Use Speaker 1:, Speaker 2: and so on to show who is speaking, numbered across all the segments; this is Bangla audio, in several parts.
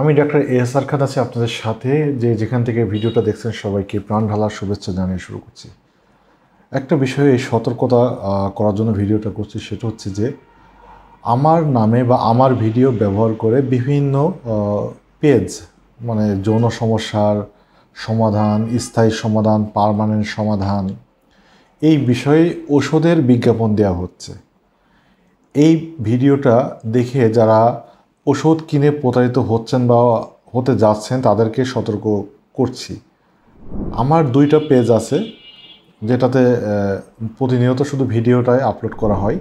Speaker 1: আমি ডাক্তার এস আর খান আছি আপনাদের সাথে যে যেখান থেকে ভিডিওটা দেখছেন সবাইকে প্রাণ ঢালার শুভেচ্ছা জানিয়ে শুরু করছি একটা বিষয়ে সতর্কতা করার জন্য ভিডিওটা করছি সেটা হচ্ছে যে আমার নামে বা আমার ভিডিও ব্যবহার করে বিভিন্ন পেজ মানে যৌন সমস্যার সমাধান স্থায়ী সমাধান পারমানেন্ট সমাধান এই বিষয়ে ওষুধের বিজ্ঞাপন দেওয়া হচ্ছে এই ভিডিওটা দেখে যারা ওষুধ কিনে প্রতারিত হচ্ছেন বা হতে যাচ্ছেন তাদেরকে সতর্ক করছি আমার দুইটা পেজ আছে যেটাতে প্রতিনিয়ত শুধু ভিডিওটাই আপলোড করা হয়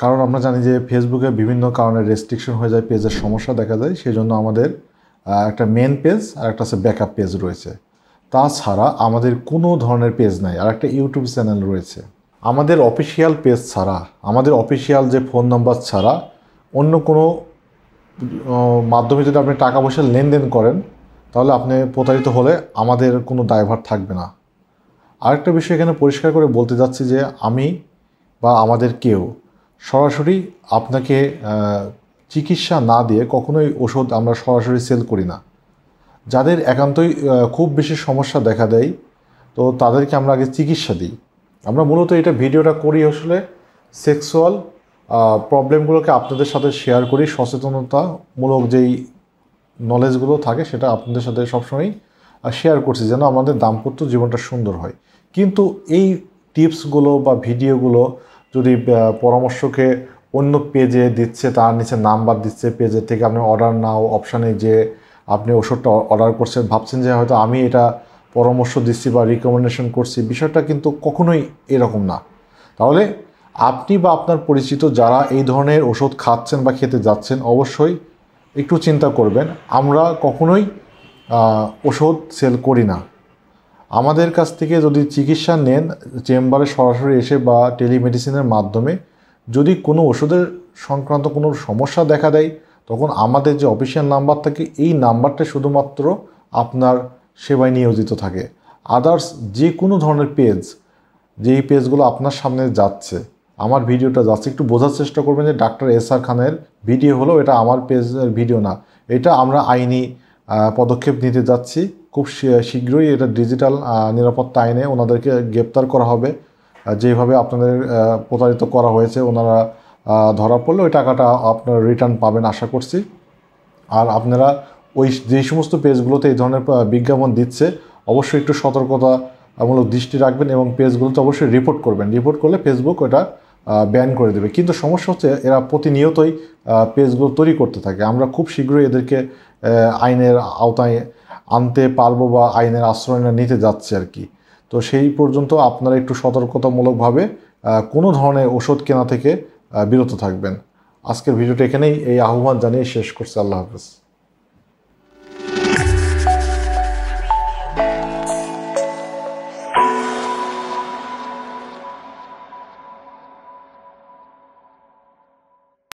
Speaker 1: কারণ আমরা জানি যে ফেসবুকে বিভিন্ন কারণে রেস্ট্রিকশন হয়ে যায় পেজের সমস্যা দেখা যায় সেই জন্য আমাদের একটা মেন পেজ আর একটা আছে ব্যাকআপ পেজ রয়েছে তাছাড়া আমাদের কোনো ধরনের পেজ নাই আর একটা ইউটিউব চ্যানেল রয়েছে আমাদের অফিসিয়াল পেজ ছাড়া আমাদের অফিসিয়াল যে ফোন নাম্বার ছাড়া অন্য কোনো মাধ্যমে যদি আপনি টাকা পয়সা লেনদেন করেন তাহলে আপনি প্রতারিত হলে আমাদের কোনো দায়ভার থাকবে না আরেকটা বিষয় এখানে পরিষ্কার করে বলতে যাচ্ছি যে আমি বা আমাদের কেউ সরাসরি আপনাকে চিকিৎসা না দিয়ে কখনোই ওষুধ আমরা সরাসরি সেল করি না যাদের একান্তই খুব বেশি সমস্যা দেখা দেয় তো তাদেরকে আমরা আগে চিকিৎসা দিই আমরা মূলত এটা ভিডিওটা করি আসলে সেক্সুয়াল প্রবলেমগুলোকে আপনাদের সাথে শেয়ার করি সচেতনতামূলক যেই নলেজগুলো থাকে সেটা আপনাদের সাথে সবসময়ই শেয়ার করছি যেন আমাদের দাম্পত্য জীবনটা সুন্দর হয় কিন্তু এই টিপসগুলো বা ভিডিওগুলো যদি পরামর্শকে অন্য পেজে দিচ্ছে তার নিচে নাম্বার দিচ্ছে পেজের থেকে আপনি অর্ডার নাও অপশানে যে আপনি ওষুধটা অর্ডার করছেন ভাবছেন যে হয়তো আমি এটা পরামর্শ দিচ্ছি বা রিকমেন্ডেশন করছি বিষয়টা কিন্তু কখনোই এরকম না তাহলে আপনি বা আপনার পরিচিত যারা এই ধরনের ওষুধ খাচ্ছেন বা খেতে যাচ্ছেন অবশ্যই একটু চিন্তা করবেন আমরা কখনোই ওষুধ সেল করি না আমাদের কাছ থেকে যদি চিকিৎসা নেন চেম্বারে সরাসরি এসে বা টেলিমেডিসিনের মাধ্যমে যদি কোনো ওষুধের সংক্রান্ত কোনো সমস্যা দেখা দেয় তখন আমাদের যে অফিসিয়াল নাম্বার থাকে এই নাম্বারটা শুধুমাত্র আপনার সেবায় নিয়োজিত থাকে আদার্স যে কোনো ধরনের পেজ যেই পেজগুলো আপনার সামনে যাচ্ছে আমার ভিডিওটা যাচ্ছে একটু বোঝার চেষ্টা করবেন যে ডাক্তার এস আর খানের ভিডিও হলো এটা আমার পেজের ভিডিও না এটা আমরা আইনি পদক্ষেপ নিতে যাচ্ছি খুব শীঘ্রই এটা ডিজিটাল নিরাপত্তা আইনে ওনাদেরকে গ্রেপ্তার করা হবে যেভাবে আপনাদের প্রতারিত করা হয়েছে ওনারা ধরা পড়লে ওই টাকাটা আপনারা রিটার্ন পাবেন আশা করছি আর আপনারা ওই যে সমস্ত পেজগুলোতে এই ধরনের বিজ্ঞাপন দিচ্ছে অবশ্যই একটু সতর্কতামূলক দৃষ্টি রাখবেন এবং পেজগুলোতে অবশ্যই রিপোর্ট করবেন রিপোর্ট করলে ফেসবুক ওটা ব্যান করে দেবে কিন্তু সমস্যা হচ্ছে এরা প্রতিনিয়তই পেজগুলো তৈরি করতে থাকে আমরা খুব শীঘ্রই এদেরকে আইনের আওতায় আনতে পারবো বা আইনের আশ্রয় নিতে যাচ্ছে আর কি তো সেই পর্যন্ত আপনারা একটু সতর্কতামূলকভাবে কোনো ধরনের ওষুধ কেনা থেকে বিরত থাকবেন আজকের ভিডিওটা এখানেই এই আহ্বান জানিয়ে শেষ করছে আল্লাহ হাফেজ